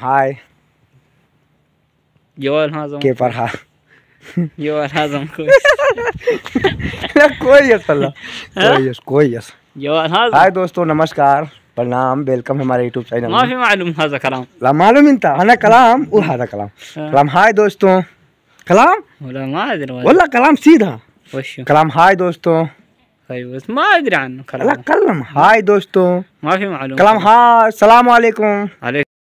Hi. Joel Hazem. ¿Qué para? Joel Hazem. कोई सलाह कोई कोई जोल हाजम हाय दोस्तों नमस्कार प्रणाम वेलकम हमारे यूट्यूब चैनल माफी मालूम हाजा कलाम ला मालूम इंता हना कलाम और हाजा कलाम कलाम हाय दोस्तों कलाम वला ما ادري والله كلام सीधा وشو كلام هاي दोस्तों هاي بس ما ادري عنه كلام لا كلام هاي दोस्तों ما في معلومه كلام هاي السلام عليكم عليكم